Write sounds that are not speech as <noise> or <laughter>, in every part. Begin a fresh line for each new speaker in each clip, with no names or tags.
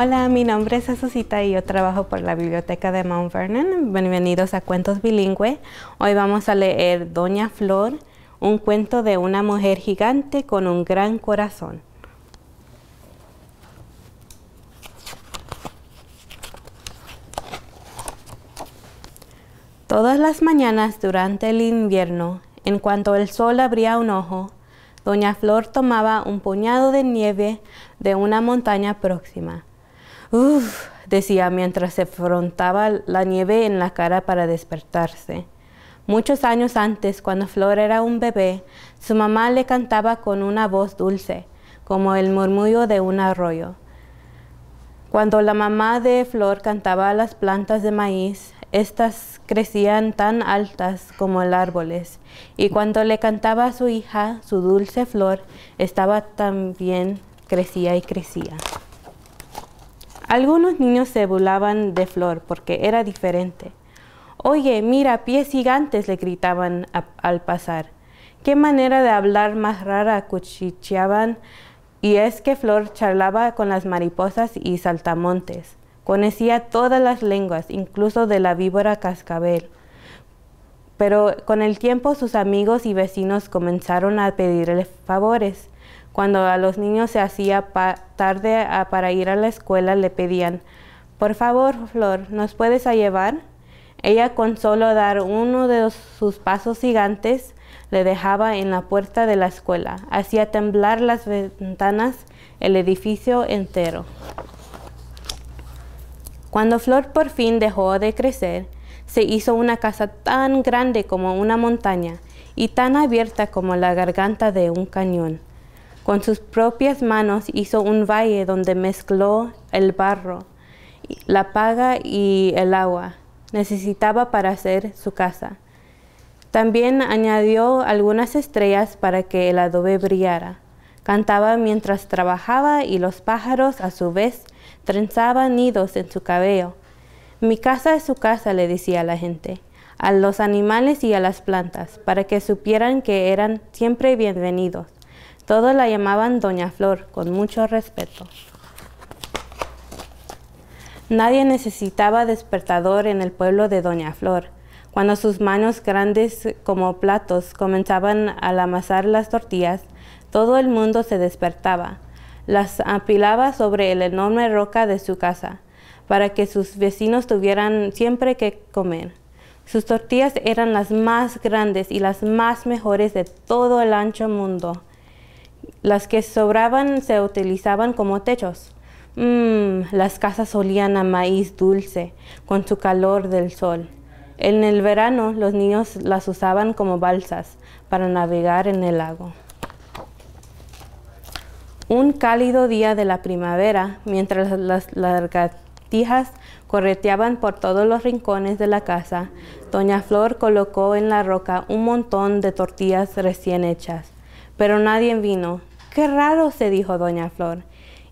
Hola, mi nombre es Azucita y yo trabajo por la Biblioteca de Mount Vernon. Bienvenidos a Cuentos Bilingüe. Hoy vamos a leer Doña Flor, un cuento de una mujer gigante con un gran corazón. Todas las mañanas durante el invierno, en cuanto el sol abría un ojo, Doña Flor tomaba un puñado de nieve de una montaña próxima Uf, decía mientras se frontaba la nieve en la cara para despertarse. Muchos años antes, cuando Flor era un bebé, su mamá le cantaba con una voz dulce, como el murmullo de un arroyo. Cuando la mamá de Flor cantaba a las plantas de maíz, éstas crecían tan altas como el árboles, y cuando le cantaba a su hija, su dulce flor, estaba también crecía y crecía. Algunos niños se burlaban de Flor porque era diferente. Oye, mira, pies gigantes le gritaban al pasar. Qué manera de hablar más rara cuchicheaban. Y es que Flor charlaba con las mariposas y saltamontes. Conocía todas las lenguas, incluso de la víbora cascabel. Pero con el tiempo sus amigos y vecinos comenzaron a pedirle favores. Cuando a los niños se hacía tarde ah, para ir a la escuela, le pedían, por favor, Flor, ¿nos puedes llevar? Ella con solo dar uno de sus pasos gigantes le dejaba en la puerta de la escuela. Hacía temblar las ventanas, el edificio entero. Cuando Flor por fin dejó de crecer, se hizo una casa tan grande como una montaña y tan abierta como la garganta de un cañón. Con sus propias manos hizo un valle donde mezcló el barro, la paga y el agua necesitaba para hacer su casa. También añadió algunas estrellas para que el adobe brillara. Cantaba mientras trabajaba y los pájaros, a su vez, trenzaban nidos en su cabello. Mi casa es su casa, le decía a la gente, a los animales y a las plantas, para que supieran que eran siempre bienvenidos. Todos la llamaban Doña Flor, con mucho respeto. Nadie necesitaba despertador en el pueblo de Doña Flor. Cuando sus manos grandes como platos comenzaban a amasar las tortillas, todo el mundo se despertaba. Las apilaba sobre la enorme roca de su casa, para que sus vecinos tuvieran siempre que comer. Sus tortillas eran las más grandes y las más mejores de todo el ancho mundo. Las que sobraban se utilizaban como techos. Mmm, las casas olían a maíz dulce, con su calor del sol. En el verano los niños las usaban como balsas para navegar en el lago. Un cálido día de la primavera, mientras las largatijas correteaban por todos los rincones de la casa, doña Flor colocó en la roca un montón de tortillas recién hechas. Pero nadie vino, Qué raro, se dijo doña Flor,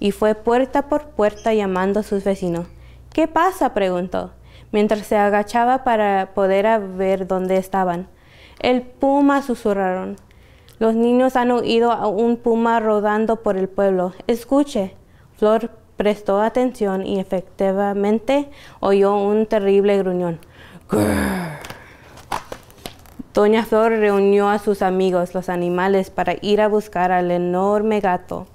y fue puerta por puerta llamando a sus vecinos. ¿Qué pasa? preguntó, mientras se agachaba para poder ver dónde estaban. El puma susurraron. Los niños han oído a un puma rodando por el pueblo. Escuche. Flor prestó atención y efectivamente oyó un terrible gruñón. Doña Flor reunió a sus amigos los animales para ir a buscar al enorme gato,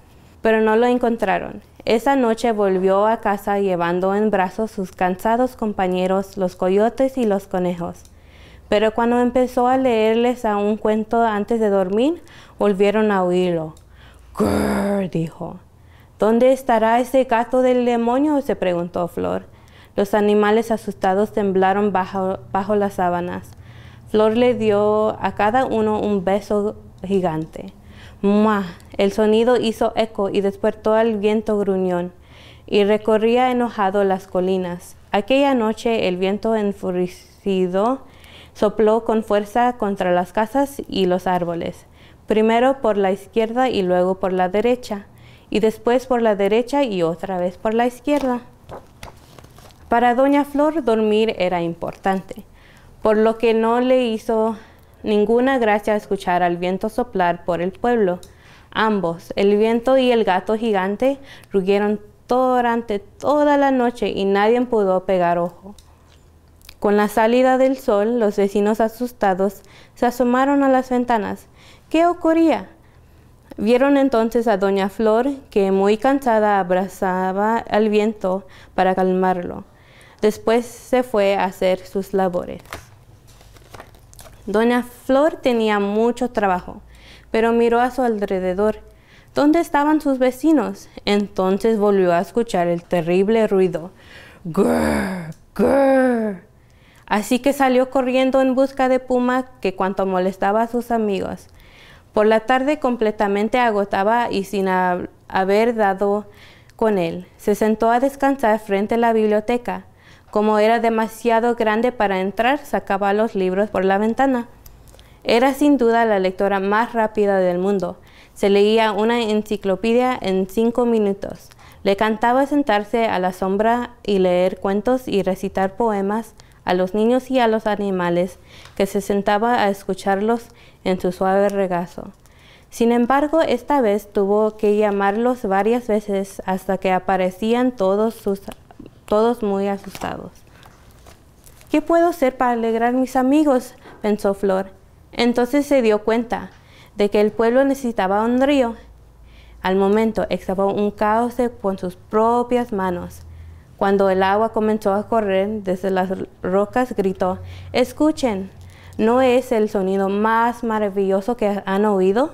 pero no lo encontraron. Esa noche volvió a casa llevando en brazos sus cansados compañeros, los coyotes y los conejos. Pero cuando empezó a leerles a un cuento antes de dormir, volvieron a oírlo. Grrr, dijo. ¿Dónde estará ese gato del demonio? se preguntó Flor. Los animales asustados temblaron bajo las sábanas. Flor le dio a cada uno un beso gigante. ¡Mua! El sonido hizo eco y despertó al viento gruñón y recorría enojado las colinas. Aquella noche el viento enfurecido sopló con fuerza contra las casas y los árboles, primero por la izquierda y luego por la derecha, y después por la derecha y otra vez por la izquierda. Para doña Flor dormir era importante por lo que no le hizo ninguna gracia escuchar al viento soplar por el pueblo. Ambos, el viento y el gato gigante, rugieron durante toda la noche y nadie pudo pegar ojo. Con la salida del sol, los vecinos asustados se asomaron a las ventanas. ¿Qué ocurría? Vieron entonces a Doña Flor, que muy cansada abrazaba al viento para calmarlo. Después se fue a hacer sus labores. Doña Flor tenía mucho trabajo, pero miró a su alrededor. ¿Dónde estaban sus vecinos? Entonces volvió a escuchar el terrible ruido. Grr, Así que salió corriendo en busca de Puma, que cuanto molestaba a sus amigos. Por la tarde completamente agotaba y sin haber dado con él, se sentó a descansar frente a la biblioteca. Como era demasiado grande para entrar, sacaba los libros por la ventana. Era sin duda la lectora más rápida del mundo. Se leía una enciclopedia en cinco minutos. Le cantaba sentarse a la sombra y leer cuentos y recitar poemas a los niños y a los animales, que se sentaba a escucharlos en su suave regazo. Sin embargo, esta vez tuvo que llamarlos varias veces hasta que aparecían todos sus todos muy asustados. ¿Qué puedo hacer para alegrar a mis amigos? pensó Flor. Entonces se dio cuenta de que el pueblo necesitaba un río. Al momento excavó un cauce con sus propias manos. Cuando el agua comenzó a correr desde las rocas, gritó, Escuchen, ¿no es el sonido más maravilloso que han oído?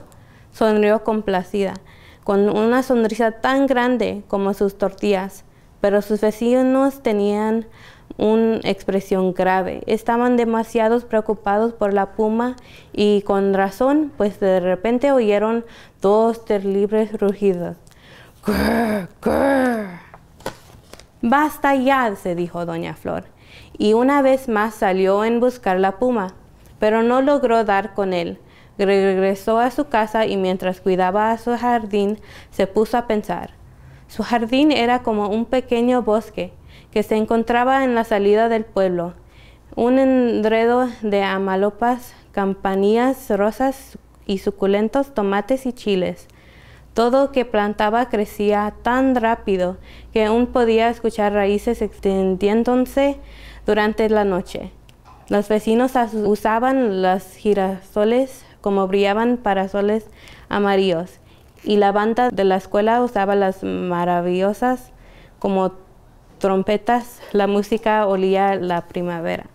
Sonrió complacida, con una sonrisa tan grande como sus tortillas pero sus vecinos tenían una expresión grave. Estaban demasiado preocupados por la puma y con razón, pues de repente oyeron dos terribles rugidos. Basta ya, se dijo doña Flor, y una vez más salió en buscar la puma, pero no logró dar con él. Regresó a su casa y mientras cuidaba a su jardín se puso a pensar. Su jardín era como un pequeño bosque que se encontraba en la salida del pueblo, un enredo de amalopas, campanillas, rosas y suculentos tomates y chiles. Todo que plantaba crecía tan rápido que aún podía escuchar raíces extendiéndose durante la noche. Los vecinos usaban los girasoles como brillaban parasoles amarillos y la banda de la escuela usaba las maravillosas como trompetas. La música olía la primavera.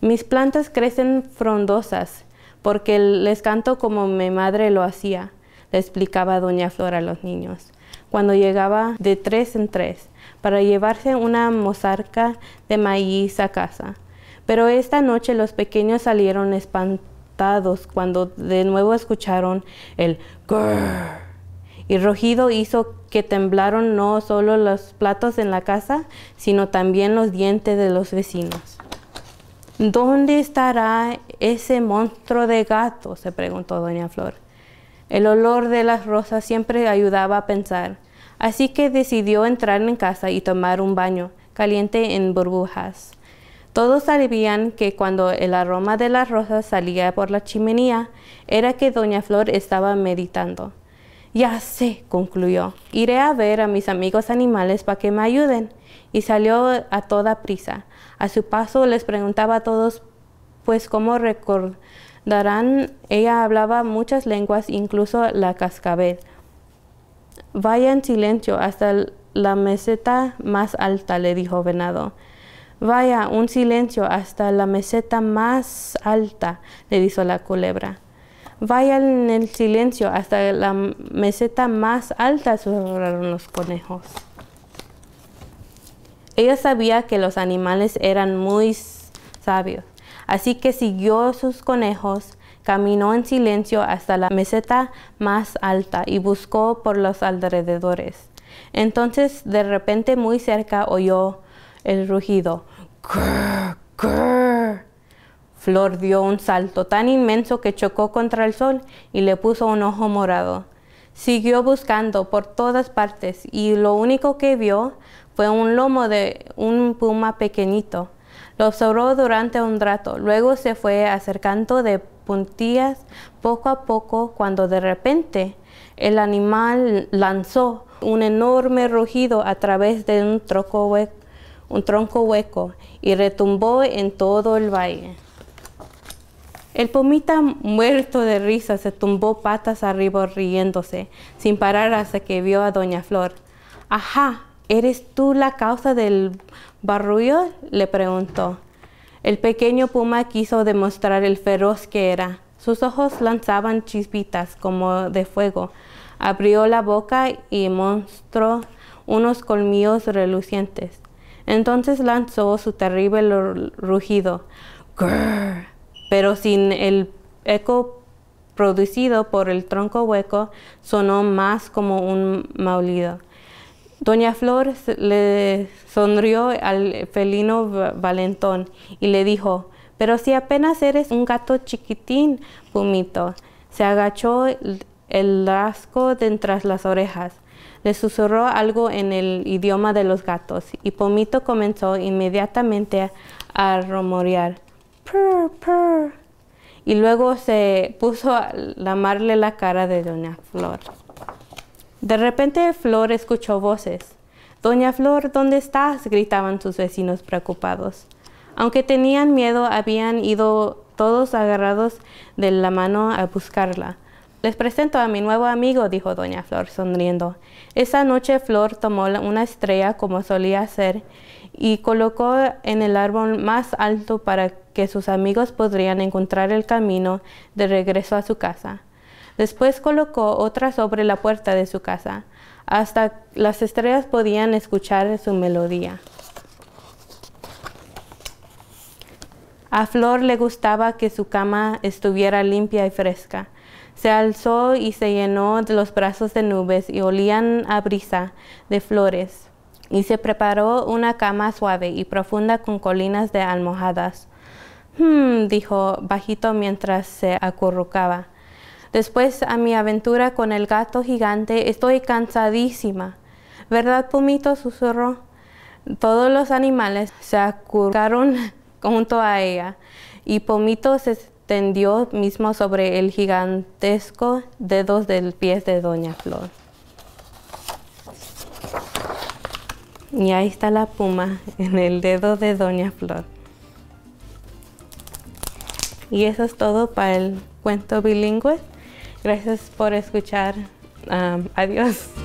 Mis plantas crecen frondosas porque les canto como mi madre lo hacía, le explicaba doña Flora a los niños, cuando llegaba de tres en tres para llevarse una mozarca de maíz a casa. Pero esta noche los pequeños salieron espantados cuando de nuevo escucharon el grrr y rugido hizo que temblaron no solo los platos en la casa, sino también los dientes de los vecinos. ¿Dónde estará ese monstruo de gato? se preguntó doña Flor. El olor de las rosas siempre ayudaba a pensar, así que decidió entrar en casa y tomar un baño caliente en burbujas. Todos sabían que cuando el aroma de las rosas salía por la chimenea, era que Doña Flor estaba meditando. Ya sé, concluyó, iré a ver a mis amigos animales para que me ayuden. Y salió a toda prisa. A su paso les preguntaba a todos, pues cómo recordarán, ella hablaba muchas lenguas, incluso la cascabel. Vaya en silencio hasta la meseta más alta, le dijo Venado. Vaya, un silencio hasta la meseta más alta, le dijo la culebra. Vaya en el silencio hasta la meseta más alta, susurraron los conejos. Ella sabía que los animales eran muy sabios, así que siguió sus conejos, caminó en silencio hasta la meseta más alta y buscó por los alrededores. Entonces, de repente, muy cerca oyó el rugido. Flor dio un salto tan inmenso que chocó contra el sol y le puso un ojo morado. Siguió buscando por todas partes y lo único que vio fue un lomo de un puma pequeñito. Lo observó durante un rato, luego se fue acercando de puntillas poco a poco cuando de repente el animal lanzó un enorme rugido a través de un troco hueco un tronco hueco, y retumbó en todo el valle. El pumita, muerto de risa, se tumbó patas arriba riéndose, sin parar hasta que vio a Doña Flor. Ajá, ¿eres tú la causa del barrullo? le preguntó. El pequeño puma quiso demostrar el feroz que era. Sus ojos lanzaban chispitas como de fuego. Abrió la boca y mostró unos colmillos relucientes. Entonces lanzó su terrible rugido, pero sin el eco producido por el tronco hueco, sonó más como un maulido. Doña Flor le sonrió al felino valentón y le dijo, pero si apenas eres un gato chiquitín, Pumito. Se agachó el rasco de entre las orejas le susurró algo en el idioma de los gatos y Pomito comenzó inmediatamente a rumorear. Y luego se puso a lamarle la cara de Doña Flor. De repente Flor escuchó voces. Doña Flor, ¿dónde estás? gritaban sus vecinos preocupados. Aunque tenían miedo, habían ido todos agarrados de la mano a buscarla. Les presento a mi nuevo amigo, dijo doña Flor sonriendo. Esa noche Flor tomó una estrella como solía hacer y colocó en el árbol más alto para que sus amigos podrían encontrar el camino de regreso a su casa. Después colocó otra sobre la puerta de su casa. Hasta las estrellas podían escuchar su melodía. A Flor le gustaba que su cama estuviera limpia y fresca. Se alzó y se llenó de los brazos de nubes y olían a brisa de flores. Y se preparó una cama suave y profunda con colinas de almohadas. Hmm, dijo bajito mientras se acurrucaba. Después a mi aventura con el gato gigante, estoy cansadísima. ¿Verdad, Pumito? susurró. Todos los animales se acurrucaron <laughs> junto a ella y Pomito se tendió mismo sobre el gigantesco dedo del pie de Doña Flor. Y ahí está la puma en el dedo de Doña Flor. Y eso es todo para el cuento bilingüe. Gracias por escuchar. Ah, adiós.